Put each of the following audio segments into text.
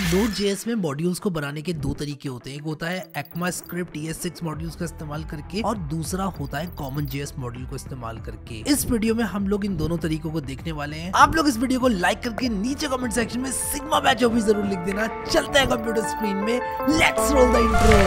guys node जे में modules को बनाने के दो तरीके होते हैं एक होता है ECMAScript ES six modules का इस्तेमाल करके और दूसरा होता है कॉमन जे मॉड्यूल को इस्तेमाल करके इस वीडियो में हम लोग इन दोनों तरीकों को देखने वाले हैं आप लोग इस वीडियो को लाइक करके नीचे कमेंट सेक्शन में सिग्मा बैच ऑफिस जरूर लिख देना चलते हैं कंप्यूटर स्क्रीन में लेट्स रोल द इंट्रो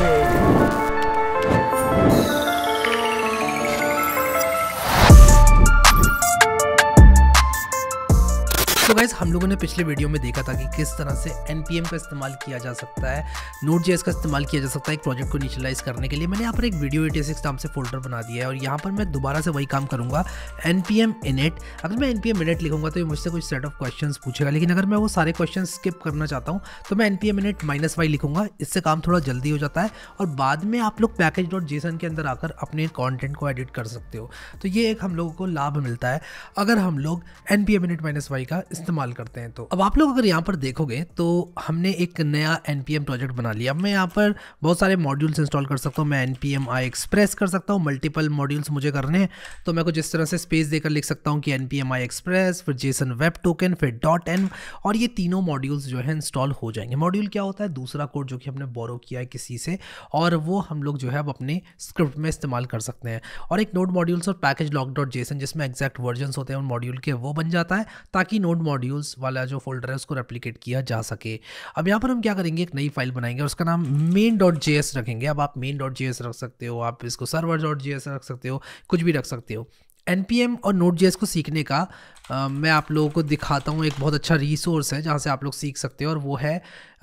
तो गाइज हम लोगों ने पिछले वीडियो में देखा था कि किस तरह से एन का इस्तेमाल किया जा सकता है नोट जे का इस्तेमाल किया जा सकता है एक प्रोजेक्ट को निचलाइज करने के लिए मैंने यहाँ पर एक वीडियो एटी सिक्स नाम से फोल्डर बना दिया है और यहाँ पर मैं दोबारा से वही काम करूँगा एन पी एम इनेट अगर मैं एन पी एम इनेट लिखूँगा तो ये मुझसे कुछ सेट ऑफ क्वेश्चन पूछेगा लेकिन अगर मैं वो सारे क्वेश्चन स्किप करना चाहता हूँ तो मैं N P M init minus Y लिखूँगा इससे काम थोड़ा जल्दी हो जाता है और बाद में आप लोग पैकेज डॉट जेसन के अंदर आकर अपने कॉन्टेंट को एडिट कर सकते हो तो ये एक हम लोगों को लाभ मिलता है अगर हम लोग N P M init minus Y का इस्तेमाल करते हैं तो अब आप लोग अगर यहाँ पर देखोगे तो हमने एक नया एन प्रोजेक्ट बना लिया अब मैं यहाँ पर बहुत सारे मॉड्यूल्स इंस्टॉल कर सकता हूँ मैं N P M I express कर सकता हूँ मल्टीपल मॉड्यूल्स मुझे करने हैं तो मैं कुछ इस तरह से स्पेस देकर लिख सकता हूँ कि N P M I express फिर जेसन वेब टोकन फिर डॉट एन और ये तीनों मॉड्यूल्स जो है इंस्टॉल हो जाएंगे मॉड्यूल क्या होता है दूसरा कोड जो कि हमने बोरो किया है किसी से और वो हम लोग जो है अब अपने स्क्रिप्ट में इस्तेमाल कर सकते हैं और एक नोट मॉड्यूल्स और पैकेज लॉक डॉट जेसन जिसमें एग्जैक्ट वर्जन होते हैं उन मॉड्यूल के वो बन जाता है ताकि नोट मॉड्यूल्स वाला जो फोल्डर है उसको रेप्लीकेट किया जा सके अब यहाँ पर हम क्या करेंगे एक नई फाइल बनाएंगे और उसका नाम मेन डॉट जे रखेंगे अब आप मेन डॉट जे रख सकते हो आप इसको सर्वर डॉट जे रख सकते हो कुछ भी रख सकते हो एन और नोट जी को सीखने का आ, मैं आप लोगों को दिखाता हूँ एक बहुत अच्छा रिसोर्स है जहाँ से आप लोग सीख सकते हो और वो है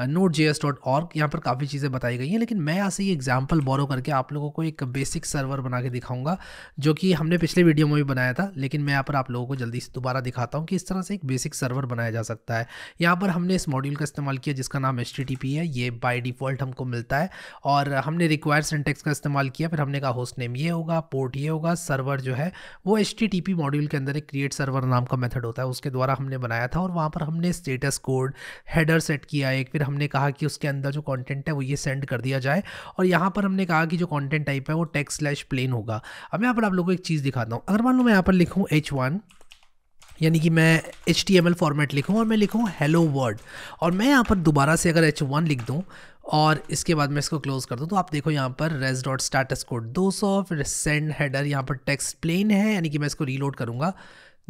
नोट जे एस डॉट और यहाँ पर काफ़ी चीज़ें बताई गई हैं लेकिन मैं यहाँ से ये एग्जाम्पल बोरो करके आप लोगों को एक बेसिक सर्वर बना के दिखाऊंगा जो कि हमने पिछले वीडियो में भी बनाया था लेकिन मैं यहाँ पर आप लोगों को जल्दी से दोबारा दिखाता हूँ कि इस तरह से एक बेसिक सर्वर बनाया जा सकता है यहाँ पर हमने इस मॉड्यूल का इस्तेमाल किया जिसका नाम एच है ये बाई डिफ़ॉल्ट हमको मिलता है और हमने रिक्वायर सेंटेक्स का इस्तेमाल किया फिर हमने कहा होस्ट नेम ये होगा पोर्ट ये होगा सर्वर जो है वो वो एच टी मॉड्यूल के अंदर एक क्रिएट सर्वर नाम का मेथड होता है उसके द्वारा हमने बनाया था और वहाँ पर हमने स्टेटस कोड हेडर सेट किया एक फिर हमने कहा कि उसके अंदर जो कॉन्टेंट है वो ये सेंड कर दिया जाए और यहाँ पर हमने कहा कि जो कॉन्टेंट टाइप है वो टेक्स स्लैश प्लेन होगा अब यहाँ पर आप लोगों को एक चीज़ दिखाता हूँ अगर मान लो मैं यहाँ पर लिखूँ एच वन यानी कि मैं H T M L format लिखूँ और मैं लिखूँ हेलो वर्ड और मैं यहाँ पर दोबारा से अगर एच वन लिख दूँ और इसके बाद मैं इसको क्लोज़ कर दूँ तो आप देखो यहाँ पर रेज डॉट स्टेटस कोड दो सौ फिर सेंड हेडर यहाँ पर टेक्स्ट प्लेन है यानी कि मैं इसको रीलोड करूँगा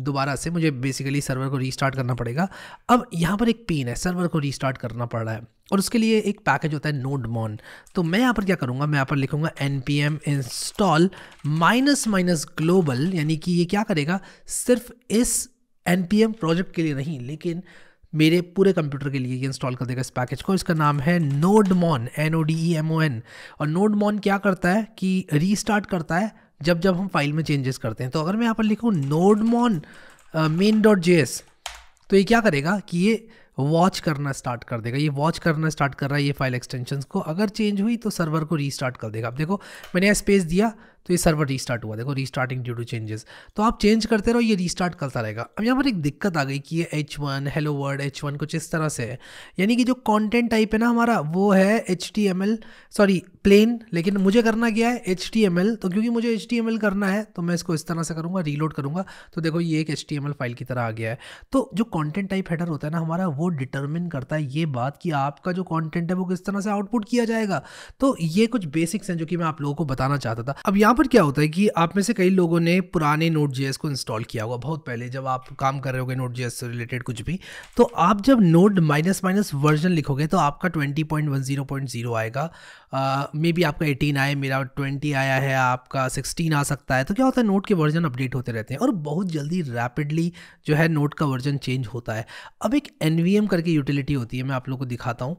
दोबारा से मुझे बेसिकली सर्वर को रीस्टार्ट करना पड़ेगा अब यहाँ पर एक पेन है सर्वर को रीस्टार्ट करना पड़ रहा है और उसके लिए एक पैकेज होता है नोड मॉन तो मैं यहाँ पर क्या करूँगा मैं यहाँ पर लिखूँगा N P M install minus minus global यानी कि ये क्या करेगा सिर्फ इस एन पी एम प्रोजेक्ट के लिए नहीं लेकिन मेरे पूरे कंप्यूटर के लिए ये इंस्टॉल कर देगा इस पैकेज को इसका नाम है nodemon N O D E M O N और नोडमॉन क्या करता है कि रीस्टार्ट करता है जब जब हम फाइल में चेंजेस करते हैं तो अगर मैं यहाँ पर लिखूँ nodemon main dot J S तो ये क्या करेगा कि ये वॉच करना स्टार्ट कर देगा ये वॉच करना स्टार्ट कर रहा है ये फाइल एक्सटेंशन को अगर चेंज हुई तो सर्वर को रीस्टार्ट कर देगा अब देखो मैंने यहाँ स्पेस दिया तो ये सर्वर रीस्टार्ट हुआ देखो रीस्टार्टिंग ड्यू टू चेंजेस तो आप चेंज करते रहो ये रीस्टार्ट करता रहेगा अब यहाँ पर एक दिक्कत आ गई कि ये H one hello word H one कुछ इस तरह से है यानी कि जो कॉन्टेंट टाइप है ना हमारा वो है H T M L sorry plain लेकिन मुझे करना क्या है एच टी एम एल तो क्योंकि मुझे एच टी एम एल करना है तो मैं इसको इस तरह से करूँगा रीलोड करूँगा तो देखो ये एक H T M L file की तरह आ गया है तो जो कॉन्टेंट टाइप हेडर होता है ना हमारा वो वो डिटरमिन करता है ये बात कि आपका जो कंटेंट है वो किस तरह से आउटपुट किया जाएगा तो ये कुछ बेसिक्स हैं जो कि मैं आप लोगों को बताना चाहता था अब यहाँ पर क्या होता है कि आप में से कई लोगों ने पुराने नोट जी को इंस्टॉल किया हुआ बहुत पहले जब आप काम कर रहे होगे नोट जी से रिलेटेड कुछ भी तो आप जब नोट माइनस माइनस वर्जन लिखोगे तो आपका ट्वेंटी आएगा मे बी आपका एटीन आए मेरा ट्वेंटी आया है आपका सिक्सटीन आ सकता है तो क्या होता है नोट के वर्जन अपडेट होते रहते हैं और बहुत जल्दी रैपिडली जो है नोट का वर्जन चेंज होता है अब एक एन करके यूटिलिटी होती है मैं आप लोग को दिखाता हूँ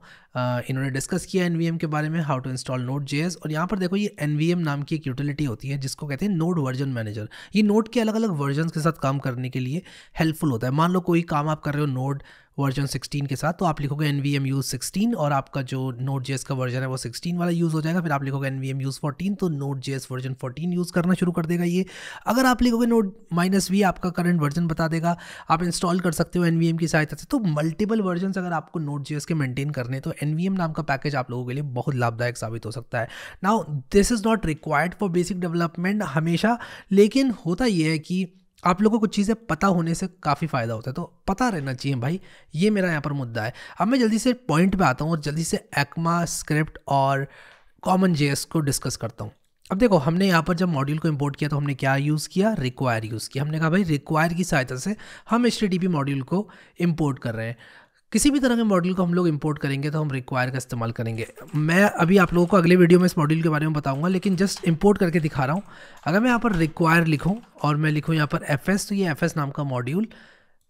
इन्होंने डिस्कस किया एन के बारे में how to install node J और यहाँ पर देखो ये एन नाम की एक यूटिलिटी होती है जिसको कहते हैं नोट वर्जन मैनेजर ये नोट के अलग अलग वर्जन के साथ काम करने के लिए हेल्पफुल होता है मान लो कोई काम आप कर रहे हो नोट वर्जन 16 के साथ तो आप लिखोगे N V M use sixteen और आपका जो नोट जेस का वर्जन है वो 16 वाला यूज़ हो जाएगा फिर आप लिखोगे N V M use fourteen तो नोट जेस वर्जन 14 यूज़ करना शुरू कर देगा ये अगर आप लिखोगे नोट माइनस वी आपका करंट वर्जन बता देगा आप इंस्टॉल कर सकते हो एन वी एम की सहायता से तो मल्टीपल वर्जन अगर आपको नोट जेस के मेंटेन करने तो एन वी एम नाम का पैकेज आप लोगों के लिए बहुत लाभदायक साबित हो सकता है now this is not required for basic development हमेशा लेकिन होता ये है कि आप लोगों को चीज़ें पता होने से काफ़ी फ़ायदा होता है तो पता रहना चाहिए भाई ये मेरा यहाँ पर मुद्दा है अब मैं जल्दी से पॉइंट पे आता हूँ और जल्दी से एक्मा स्क्रिप्ट और कॉमन जे को डिस्कस करता हूँ अब देखो हमने यहाँ पर जब मॉड्यूल को इंपोर्ट किया तो हमने क्या यूज़ किया रिक्वायर यूज़ किया हमने कहा भाई रिक्वायर की सहायता से हम एच मॉड्यूल को इम्पोर्ट कर रहे हैं किसी भी तरह के मॉड्यूल को हम लोग इंपोर्ट करेंगे तो हम रिक्वायर का इस्तेमाल करेंगे मैं अभी आप लोगों को अगले वीडियो में इस मॉड्यूल के बारे में बताऊंगा लेकिन जस्ट इंपोर्ट करके दिखा रहा हूँ अगर मैं यहाँ पर रिक्वायर लिखूँ और मैं लिखूँ यहाँ पर एफ तो ये एफ नाम का मॉड्यूल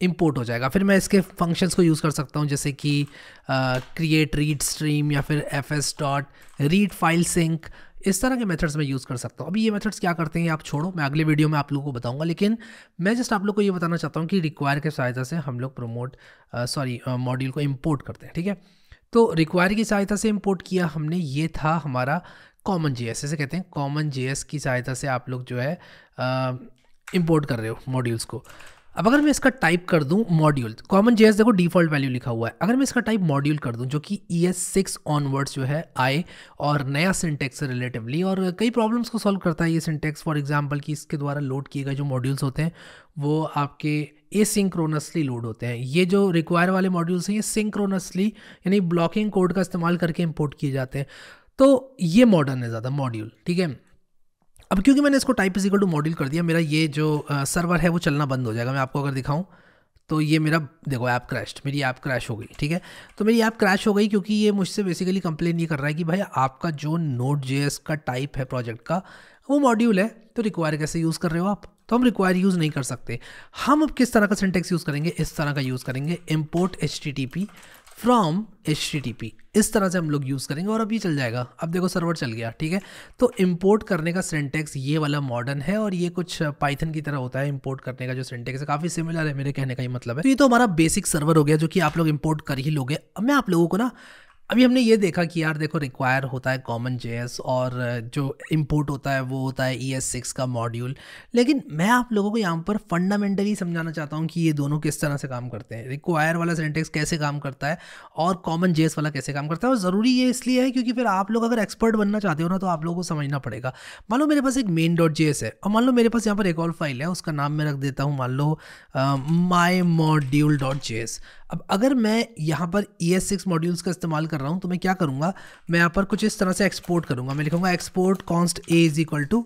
इम्पोर्ट हो जाएगा फिर मैं इसके फंक्शंस को यूज़ कर सकता हूँ जैसे कि क्रिएट रीड स्ट्रीम या फिर F S dot read file sync इस तरह के मेथड्स मैं यूज़ कर सकता हूँ अभी ये मेथड्स क्या करते हैं आप छोड़ो मैं अगले वीडियो में आप लोगों को बताऊंगा लेकिन मैं जस्ट आप लोग को ये बताना चाहता हूँ कि रिक्वायर के सहायता से हम लोग प्रमोट सॉरी मॉड्यूल को इम्पोर्ट करते हैं ठीक है तो रिक्वायर की सहायता से इम्पोर्ट किया हमने ये था हमारा कॉमन जी एस ऐसे कहते हैं कॉमन जी की सहायता से आप लोग जो है इम्पोर्ट कर रहे हो मॉड्यूल्स को अब अगर मैं इसका टाइप कर दूं मॉड्यूल कॉमन जेएस देखो डिफॉल्ट वैल्यू लिखा हुआ है अगर मैं इसका टाइप मॉड्यूल कर दूं जो कि ई एस सिक्स ऑनवर्ड्स जो है आए और नया सिंटेक्स रिलेटिवली और कई प्रॉब्लम्स को सॉल्व करता है ये सिंटेक्स फॉर एग्जाम्पल कि इसके द्वारा लोड किए गए जो मॉड्यूल्स होते हैं वो आपके ए सिंक्रोनसली लोड होते हैं ये जो रिक्वायर वाले मॉड्यूल्स हैं ये सिंक्रोनसली यानी ब्लॉकिंग कोड का इस्तेमाल करके इम्पोर्ट किए जाते हैं तो ये मॉडर्न है ज़्यादा मॉड्यूल ठीक है अब क्योंकि मैंने इसको टाइप इजिकल टू मॉड्यूल कर दिया मेरा ये जो सर्वर है वो चलना बंद हो जाएगा मैं आपको अगर दिखाऊँ तो ये मेरा देखो ऐप क्रैश मेरी ऐप क्रैश हो गई ठीक है तो मेरी ऐप क्रैश हो गई क्योंकि ये मुझसे बेसिकली कंप्लेन ये कर रहा है कि भाई आपका जो नोट जे का टाइप है प्रोजेक्ट का वो मॉड्यूल है तो रिक्वायर कैसे यूज़ कर रहे हो आप तो हम रिक्वायर यूज़ नहीं कर सकते हम अब किस तरह का सिंटेक्स यूज़ करेंगे इस तरह का यूज़ करेंगे इम्पोर्ट एच फ्रॉम एच इस तरह से हम लोग यूज़ करेंगे और अब ये चल जाएगा अब देखो सर्वर चल गया ठीक है तो इम्पोर्ट करने का सेंटेक्स ये वाला मॉडर्न है और ये कुछ पाइथन uh, की तरह होता है इम्पोर्ट करने का जो सेंटेक्स है काफ़ी सिमिलर है मेरे कहने का ही मतलब है तो ये तो हमारा बेसिक सर्वर हो गया जो कि आप लोग इम्पोर्ट कर ही लोगे अब मैं आप लोगों को ना अभी हमने ये देखा कि यार देखो रिक्वायर होता है कॉमन जे और जो इम्पोर्ट होता है वो होता है ई एस सिक्स का मॉड्यूल लेकिन मैं आप लोगों को यहाँ पर फंडामेंटली समझाना चाहता हूँ कि ये दोनों किस तरह से काम करते हैं रिक्वायर वाला सेंटेक्स कैसे काम करता है और कॉमन जे वाला कैसे काम करता है और ज़रूरी ये इसलिए है क्योंकि फिर आप लोग अगर एक्सपर्ट बनना चाहते हो ना तो आप लोगों को समझना पड़ेगा मान लो मेरे पास एक मेन डॉट जे है और मान लो मेरे पास यहाँ पर एक और फाइल है उसका नाम मैं रख देता हूँ मान लो माई मॉड्यूल डॉट जे अब अगर मैं यहाँ पर ई एस सिक्स मॉड्यूल्स का इस्तेमाल कर रहा हूँ तो मैं क्या करूँगा मैं यहाँ पर कुछ इस तरह से एक्सपोर्ट करूँगा मैं लिखूँगा export const A is equal to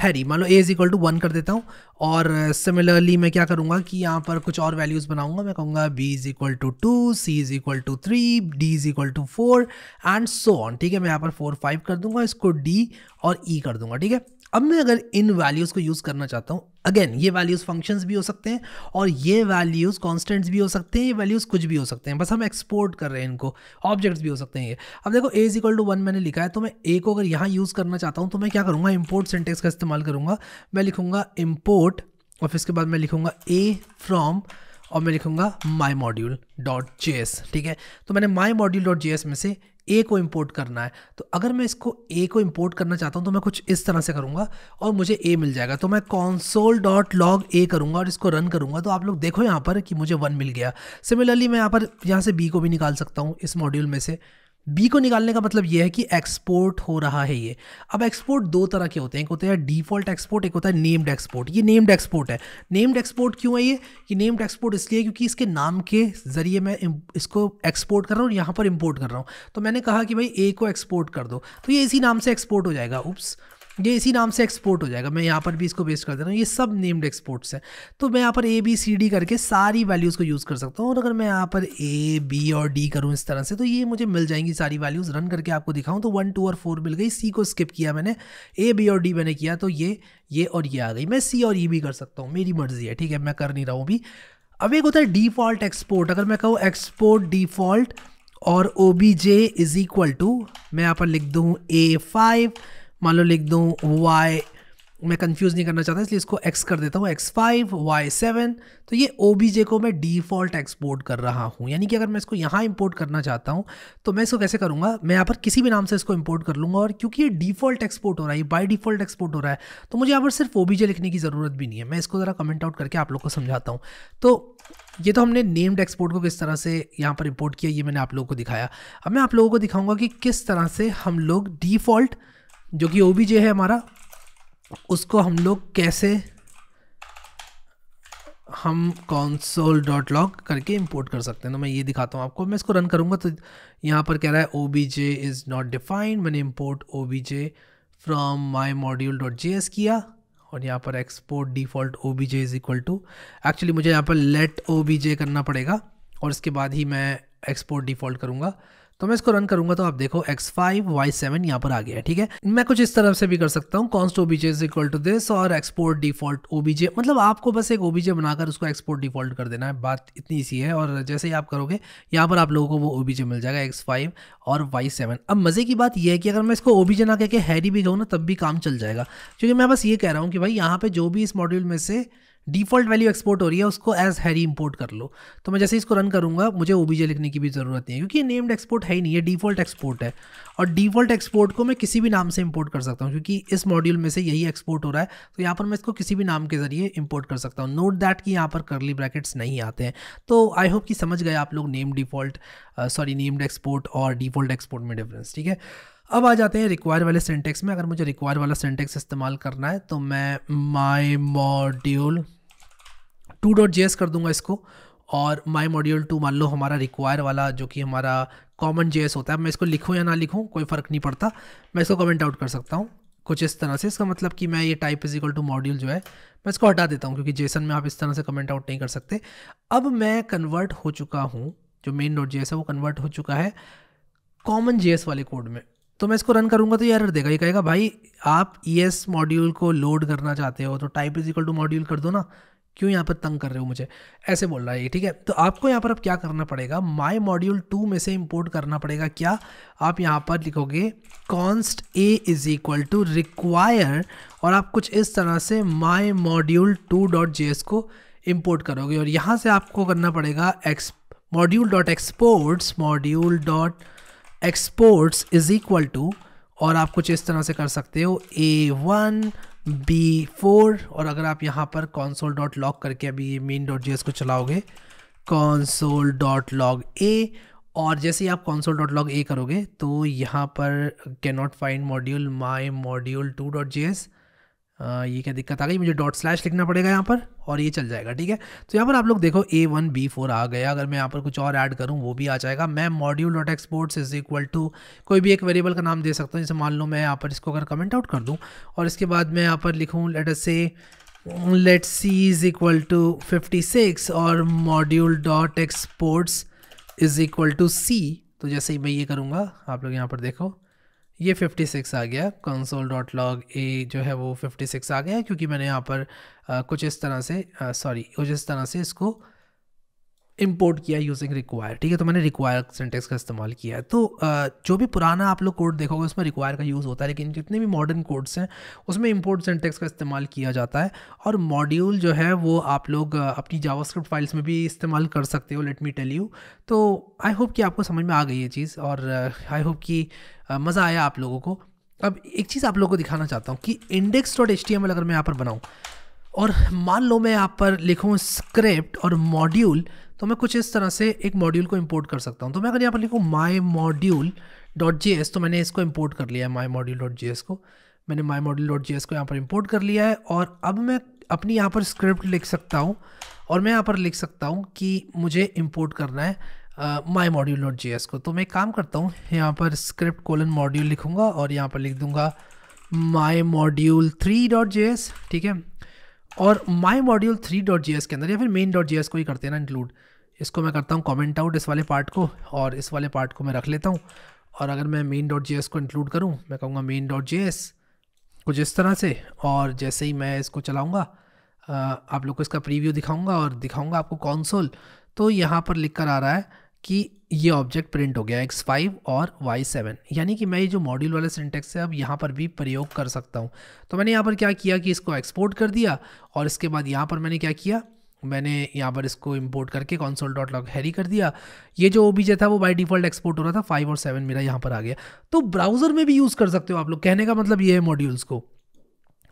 Harry मान लो A is equal to one कर देता हूँ और सिमिलरली मैं क्या करूँगा कि यहाँ पर कुछ और वैल्यूज़ बनाऊँगा मैं कहूँगा B is equal to two C is equal to three D is equal to four and so on ठीक है मैं यहाँ पर फोर फाइव कर दूंगा इसको डी और ई e कर दूंगा ठीक है अब मैं अगर इन वैल्यूज़ को यूज़ करना चाहता हूँ अगेन ये वैल्यूज़ फंक्शंस भी हो सकते हैं और ये वैल्यूज़ कॉन्स्टेंट्स भी हो सकते हैं ये वैल्यूज़ कुछ भी हो सकते हैं बस हम एक्सपोर्ट कर रहे हैं इनको ऑब्जेक्ट्स भी हो सकते हैं ये अब देखो A is equal to one मैंने लिखा है तो मैं ए को अगर यहाँ यूज़ करना चाहता हूँ तो मैं क्या करूँगा इम्पोर्ट सेंटेक्स का इस्तेमाल करूँगा मैं लिखूँगा इम्पोर्ट और फिर इसके बाद मैं लिखूँगा ए फ्रॉम और मैं लिखूँगा my module dot J S ठीक है तो मैंने my module dot J S में से ए को इम्पोर्ट करना है तो अगर मैं इसको ए को इम्पोर्ट करना चाहता हूँ तो मैं कुछ इस तरह से करूँगा और मुझे ए मिल जाएगा तो मैं कॉन्सोल डॉट लॉग ए करूँगा और इसको रन करूँगा तो आप लोग देखो यहाँ पर कि मुझे वन मिल गया सिमिलरली मैं यहाँ पर यहाँ से बी को भी निकाल सकता हूँ इस मॉड्यूल में से बी को निकालने का मतलब यह है कि एक्सपोर्ट हो रहा है ये अब एक्सपोर्ट दो तरह के होते हैं एक होता है डिफॉल्ट एक्सपोर्ट एक होता है नेम्ड एक्सपोर्ट ये नेम्ड एक्सपोर्ट है नेम्ड एक्सपोर्ट क्यों है ये ये नेम्ड एक्सपोर्ट इसलिए क्योंकि इसके नाम के ज़रिए मैं इसको एक्सपोर्ट कर रहा हूँ यहाँ पर इम्पोर्ट कर रहा हूँ तो मैंने कहा कि भाई ए को एक्सपोर्ट कर दो तो ये इसी नाम से एक्सपोर्ट हो जाएगा उप्स ये इसी नाम से एक्सपोर्ट हो जाएगा मैं यहाँ पर भी इसको बेस्ट कर दे रहा हूँ ये सब नेम्ड एक्सपोर्ट्स हैं तो मैं यहाँ पर ए बी सी डी करके सारी वैल्यूज़ को यूज़ कर सकता हूँ और अगर मैं यहाँ पर ए बी और डी करूँ इस तरह से तो ये मुझे मिल जाएंगी सारी वैल्यूज़ रन करके आपको दिखाऊँ तो वन टू और फोर मिल गई सी को स्किप किया मैंने ए बी और डी मैंने किया तो ये ये और ये आ गई मैं सी और ई e भी कर सकता हूँ मेरी मर्ज़ी है ठीक है मैं कर नहीं रहा हूँ अभी अब एक होता है डिफ़ॉल्ट एक्सपोर्ट अगर मैं कहूँ एक्सपोर्ट डिफ़ॉल्ट और O B J is equal to मैं यहाँ पर लिख दूँ ए फाइव मान लो लिख दूँ वाई मैं कंफ्यूज नहीं करना चाहता इसलिए इसको एक्स कर देता हूँ एक्स फाइव वाई सेवन तो ये ओ बी जे को मैं डिफ़ॉल्ट एक्सपोर्ट कर रहा हूँ यानी कि अगर मैं इसको यहाँ इंपोर्ट करना चाहता हूँ तो मैं इसको कैसे करूँगा मैं यहाँ पर किसी भी नाम से इसको इंपोर्ट कर लूँगा और क्योंकि ये डिफ़ॉल्ट एक्सपोर्ट हो रहा है ये बाई डिफ़ॉल्ट एक्सपोर्ट हो रहा है तो मुझे यहाँ पर सिर्फ ओ बी जे लिखने की ज़रूरत भी नहीं है मैं इसको ज़रा कमेंट आउट करके आप लोग को समझाता हूँ तो ये तो हमने नेम्ड एक्सपोर्ट को किस तरह से यहाँ पर इम्पोर्ट किया ये मैंने आप लोगों को दिखाया अब मैं आप लोगों को दिखाऊंगा कि किस तरह से हम लोग डिफ़ॉल्ट जो कि ओ है हमारा उसको हम लोग कैसे हम कॉन्सोल डॉट लॉग करके इंपोर्ट कर सकते हैं तो मैं ये दिखाता हूँ आपको मैं इसको रन करूँगा तो यहाँ पर कह रहा है O B J is not defined मैंने import O B J from my module dot J S किया और यहाँ पर export default O B J is equal to actually मुझे यहाँ पर लेट ओ बी जे करना पड़ेगा और इसके बाद ही मैं एक्सपोर्ट डिफ़ॉल्ट करूँगा तो मैं इसको रन करूंगा तो आप देखो एक्स फाइव वाई सेवन यहाँ पर आ गया ठीक है मैं कुछ इस तरफ से भी कर सकता हूँ const OBJ is equal to this और एक्सपोर्ट डिफॉल्ट ओबीजे मतलब आपको बस एक ओबीजे बनाकर उसको एक्सपोर्ट डिफॉल्ट कर देना है बात इतनी सी है और जैसे ही आप करोगे यहाँ पर आप लोगों को वो ओबीजे मिल जाएगा एक्स फाइव और वाई सेवन अब मज़े की बात यह है कि अगर मैं इसको ओबीजे ना कह के हैरी भी कहूँ ना तब भी काम चल जाएगा क्योंकि मैं बस ये कह रहा हूँ कि भाई यहाँ पर जो भी इस मॉड्यूल में से डिफ़ॉल्ट वैल्यू एक्सपोर्ट हो रही है उसको एज हैरी इंपोर्ट कर लो तो मैं जैसे इसको रन करूँगा मुझे ओ लिखने की भी ज़रूरत नहीं है क्योंकि ये नेम्ड एक्सपोर्ट है ही नहीं है डिफ़ॉल्ट एक्सपोर्ट है और डिफ़ॉल्ट एक्सपोर्ट को मैं किसी भी नाम से इंपोर्ट कर सकता हूँ क्योंकि इस मॉड्यूल में से यही एक्सपोर्ट हो रहा है तो यहाँ पर मैं इसको किसी भी नाम के ज़रिए इंपोर्ट कर सकता हूँ नोट दैट कि यहाँ पर करली ब्रैकेट्स नहीं आते हैं तो आई होप कि समझ गए आप लोग name default sorry named export और डिफ़ॉल्ट एक्सपोर्ट में डिफरेंस ठीक है अब आ जाते हैं रिक्वायर वाले सेंटेक्स में अगर मुझे रिक्वायर वाला सेंटेक्स इस्तेमाल करना है तो मैं my module two dot J कर दूंगा इसको और माई मॉड्यूल टू मान लो हमारा रिक्वायर वाला जो कि हमारा कॉमन जे होता है मैं इसको लिखूँ या ना लिखूँ कोई फ़र्क नहीं पड़ता मैं इसको कमेंट आउट कर सकता हूँ कुछ इस तरह से इसका मतलब कि मैं ये type is equal to module जो है मैं इसको हटा देता हूँ क्योंकि जेसन में आप इस तरह से कमेंट आउट नहीं कर सकते अब मैं कन्वर्ट हो चुका हूँ जो मेन डॉट जे है वो कन्वर्ट हो चुका है कॉमन जे वाले कोड में तो मैं इसको रन करूँगा तो ये एरर देगा ये कहेगा भाई आप ई एस मॉड्यूल को लोड करना चाहते हो तो type is equal to module कर दो ना क्यों यहाँ पर तंग कर रहे हो मुझे ऐसे बोल रहा है ये ठीक है तो आपको यहाँ पर अब क्या करना पड़ेगा माई मॉड्यूल टू में से इम्पोर्ट करना पड़ेगा क्या आप यहाँ पर लिखोगे const A is equal to require और आप कुछ इस तरह से my module two dot J S को इम्पोर्ट करोगे और यहाँ से आपको करना पड़ेगा ex module dot exports module dot exports is equal to और आप कुछ इस तरह से कर सकते हो ए वन बी फोर और अगर आप यहाँ पर कॉन्सोल डॉट लॉग करके अभी ये मेन डॉट जी को चलाओगे कॉन्सोल डॉट लॉग ए और जैसे ही आप कॉन्सोल डॉट लॉग ए करोगे तो यहाँ पर can not find module my module two dot J S ये क्या दिक्कत आ गई मुझे डॉट स्लैश लिखना पड़ेगा यहाँ पर और ये चल जाएगा ठीक है तो यहाँ पर आप लोग देखो ए वन बी फोर आ गया अगर मैं यहाँ पर कुछ और ऐड करूँ वो भी आ जाएगा मैं module dot exports is equal to कोई भी एक वेरिएबल का नाम दे सकता हूँ जैसे मान लो मैं यहाँ पर इसको अगर कमेंट आउट कर दूँ और इसके बाद मैं यहाँ पर लिखूँ let say let C is equal to fifty six और module dot exports is equal to C तो जैसे ही मैं ये करूँगा आप लोग यहाँ पर देखो ये 56 आ गया कंसोल डॉट लॉग ए जो है वो 56 आ गया क्योंकि मैंने यहाँ पर आ, कुछ इस तरह से सॉरी कुछ इस तरह से इसको इम्पोर्ट किया यूजिंग रिक्वायर ठीक है तो मैंने रिक्वायर सेंटेक्स का इस्तेमाल किया है तो जो भी पुराना आप लोग कोड देखोगे उसमें रिक्वायर का यूज़ होता है लेकिन जितने भी मॉडर्न कोड्स हैं उसमें इम्पोर्ट सेंटेक्स का इस्तेमाल किया जाता है और मॉड्यूल जो है वो आप लोग अपनी जावास्क्रिप्ट फाइल्स में भी इस्तेमाल कर सकते हो लेट मी टेल यू तो आई होप कि आपको समझ में आ गई ये चीज़ और आई होप कि मज़ा आया आप लोगों को अब एक चीज़ आप लोगों को दिखाना चाहता हूँ कि index dot H T M L अगर मैं यहाँ पर बनाऊँ और मान लो मैं यहाँ पर लिखूँ स्क्रिप्ट और मॉड्यूल तो मैं कुछ इस तरह से एक मॉड्यूल को इम्पोर्ट कर सकता हूँ तो मैं अगर यहाँ पर लिखूँ my module dot J S तो मैंने इसको इम्पोर्ट कर लिया है my module dot J S को मैंने my module dot J S को यहाँ पर इम्पोर्ट कर लिया है और अब मैं अपनी यहाँ पर स्क्रिप्ट लिख सकता हूँ और मैं यहाँ पर लिख सकता हूँ कि मुझे इम्पोर्ट करना है my module dot J S को तो मैं काम करता हूँ यहाँ पर स्क्रिप्ट कोलन मॉड्यूल लिखूँगा और यहाँ पर लिख दूँगा my module three dot J S ठीक है और my module three dot J S के अंदर या फिर मेन डॉट जी एस को ही करते हैं ना इंक्लूड इसको मैं करता हूँ कॉमेंट आउट इस वाले पार्ट को और इस वाले पार्ट को मैं रख लेता हूँ और अगर मैं मेन डॉट जी एस को इंक्लूड करूँ मैं कहूँगा मेन डॉट जी एस कुछ इस तरह से और जैसे ही मैं इसको चलाऊँगा आप लोग को इसका प्रीव्यू दिखाऊँगा और दिखाऊँगा आपको कौनसोल तो यहाँ पर लिख कर आ रहा है कि ये ऑब्जेक्ट प्रिंट हो गया एक्स फाइव और वाई सेवन यानी कि मैं ये जो मॉड्यूल वाला सिंटेक्स है अब यहाँ पर भी प्रयोग कर सकता हूँ तो मैंने यहाँ पर क्या किया कि इसको एक्सपोर्ट कर दिया और इसके बाद यहाँ पर मैंने क्या किया मैंने यहाँ पर इसको इंपोर्ट करके कॉन्सोल डॉट लॉग हैरी कर दिया ये जो ओबीजे था वो बाय डिफ़ॉल्ट एक्सपोर्ट हो रहा था फाइव और सेवन मेरा यहाँ पर आ गया तो ब्राउज़र में भी यूज़ कर सकते हो आप लोग कहने का मतलब ये है मॉड्यूल्स को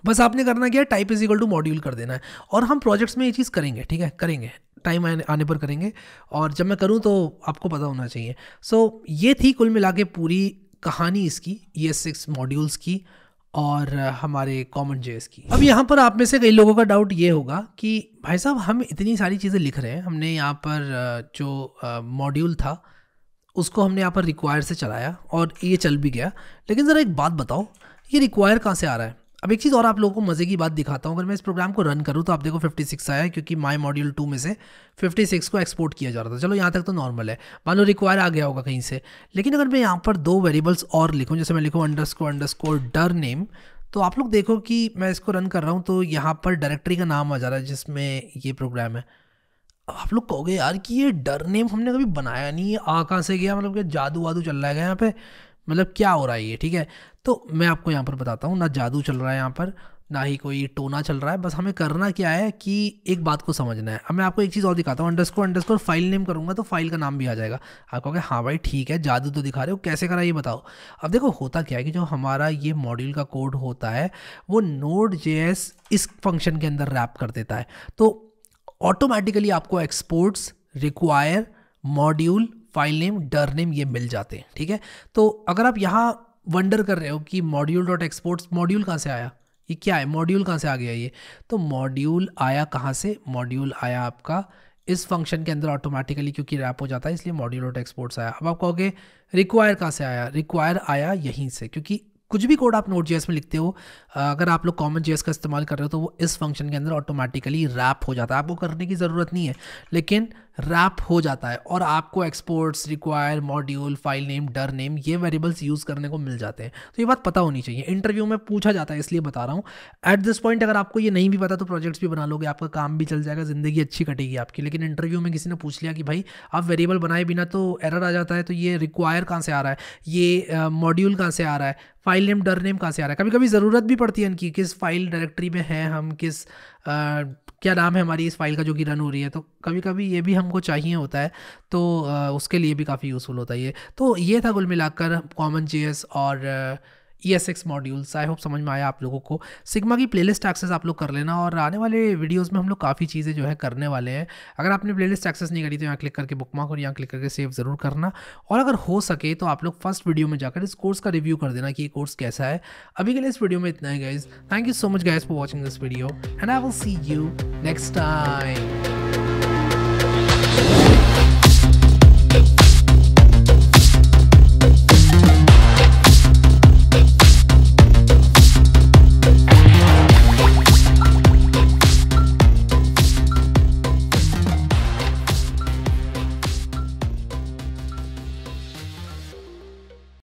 बस आपने करना क्या है type is equal to module कर देना है और हम प्रोजेक्ट्स में ये चीज़ करेंगे ठीक है करेंगे टाइम आने पर करेंगे और जब मैं करूँ तो आपको पता होना चाहिए सो so, ये थी कुल मिला के पूरी कहानी इसकी ये सिक्स मॉड्यूल्स की और हमारे कॉमन जेस की अब यहाँ पर आप में से कई लोगों का डाउट ये होगा कि भाई साहब हम इतनी सारी चीज़ें लिख रहे हैं हमने यहाँ पर जो मॉड्यूल था उसको हमने यहाँ पर रिक्वायर से चलाया और ये चल भी गया लेकिन ज़रा एक बात बताओ ये रिक्वायर कहाँ से आ रहा है अब एक चीज़ और आप लोगों को मज़े की बात दिखाता हूँ अगर मैं इस प्रोग्राम को रन करूँ तो आप देखो 56 आया क्योंकि माई मॉड्यूल टू में से 56 को एक्सपोर्ट किया जा रहा था चलो यहाँ तक तो नॉर्मल है मान लो रिक्वायर आ गया होगा कहीं से लेकिन अगर मैं यहाँ पर दो वेरिएबल्स और लिखूँ जैसे मैं लिखूँ underscore underscore dir name तो आप लोग देखो कि मैं इसको रन कर रहा हूँ तो यहाँ पर डायरेक्टरी का नाम आ जा रहा है जिसमें ये प्रोग्राम है अब आप लोग कहोगे यार कि ये डर नेम हमने कभी बनाया नहीं आ कहाँ से गया मतलब कि जादू वादू चल रहा है यहाँ पे मतलब क्या हो रहा है ये ठीक है तो मैं आपको यहाँ पर बताता हूँ ना जादू चल रहा है यहाँ पर ना ही कोई टोना चल रहा है बस हमें करना क्या है कि एक बात को समझना है अब मैं आपको एक चीज़ और दिखाता हूँ अंडरस्कोर अंडरस्कोर फाइल नेम करूँगा तो फाइल का नाम भी आ जाएगा आप कहोगे हाँ भाई ठीक है जादू तो दिखा रहे हो कैसे करा ये बताओ अब देखो होता क्या है कि जो हमारा ये मॉड्यूल का कोड होता है वो नोड जे इस फंक्शन के अंदर रैप कर देता है तो ऑटोमेटिकली आपको exports require module file name dir name ये मिल जाते हैं ठीक है तो अगर आप यहाँ वंडर कर रहे हो कि मॉड्यूल डॉट एक्सपोर्ट्स मॉड्यूल कहाँ से आया ये क्या है मॉड्यूल कहाँ से आ गया ये तो मॉड्यूल आया कहाँ से मॉड्यूल आया आपका इस फंक्शन के अंदर ऑटोमेटिकली क्योंकि रैप हो जाता है इसलिए मॉड्यूल डॉट एक्सपोर्ट्स आया अब आप कहोगे रिक्वायर कहाँ से आया रिक्वायर आया यहीं से क्योंकि कुछ भी कोड आप नोट जेएस में लिखते हो अगर आप लोग कॉमन जेएस का इस्तेमाल कर रहे हो तो वो इस फंक्शन के अंदर ऑटोमेटिकली रैप हो जाता है आपको करने की ज़रूरत नहीं है लेकिन रैप हो जाता है और आपको exports require module file name dir name ये वेरिएबल्स यूज़ करने को मिल जाते हैं तो ये बात पता होनी चाहिए इंटरव्यू में पूछा जाता है इसलिए बता रहा हूँ एट दिस पॉइंट अगर आपको ये नहीं भी पता तो प्रोजेक्ट्स भी बना लोगे आपका काम भी चल जाएगा ज़िंदगी अच्छी कटेगी आपकी लेकिन इंटरव्यू में किसी ने पूछ लिया कि भाई आप वेरिएबल बनाए बिना तो एरर आ जाता है तो ये रिक्वायर कहाँ से आ रहा है ये मॉड्यूल कहाँ से आ रहा है फाइल नेम डर नेम कहाँ से आ रहा है कभी कभी ज़रूरत भी पड़ती है इनकी किस फाइल डायरेक्टरी में है हम किस क्या नाम है हमारी इस फाइल का जो कि रन हो रही है तो कभी कभी ये भी हमको चाहिए होता है तो उसके लिए भी काफ़ी यूज़फुल होता है ये तो ये था कुल मिलाकर कॉमन जी और E S X modules I hope समझ में आया आप लोगों को सिग्मा की प्ले लिस्ट एक्सेस आप लोग कर लेना और आने वाले वीडियोज़ में हम लोग काफ़ी चीज़ें जो है करने वाले हैं अगर आपने प्ले लिस्ट एक्सेस नहीं करी तो यहाँ क्लिक करके बुक मार्क और यहाँ क्लिक करके सेव ज़रूर करना और अगर हो सके तो आप लोग फर्स्ट वीडियो में जाकर इस कोर्स का रिव्यू कर देना कि ये कोर्स कैसा है अभी के लिए इस वीडियो में इतना है guys thank you so much guys for watching this video and I will see you next time